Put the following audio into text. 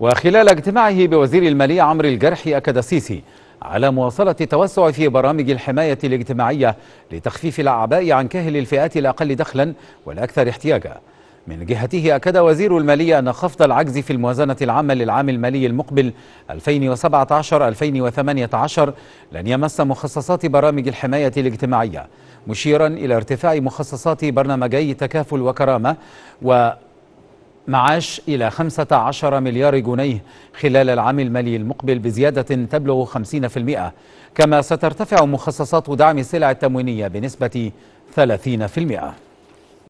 وخلال اجتماعه بوزير المالية عمرو الجرحي أكد السيسي على مواصلة التوسع في برامج الحماية الاجتماعية لتخفيف الأعباء عن كاهل الفئات الأقل دخلا والأكثر احتياجا من جهته أكد وزير المالية أن خفض العجز في الموازنة العامة للعام المالي المقبل 2017-2018 لن يمس مخصصات برامج الحماية الاجتماعية مشيرا إلى ارتفاع مخصصات برنامجي تكافل وكرامة و معاش إلى 15 مليار جنيه خلال العام المالي المقبل بزيادة تبلغ 50% كما سترتفع مخصصات دعم السلع التموينية بنسبة 30%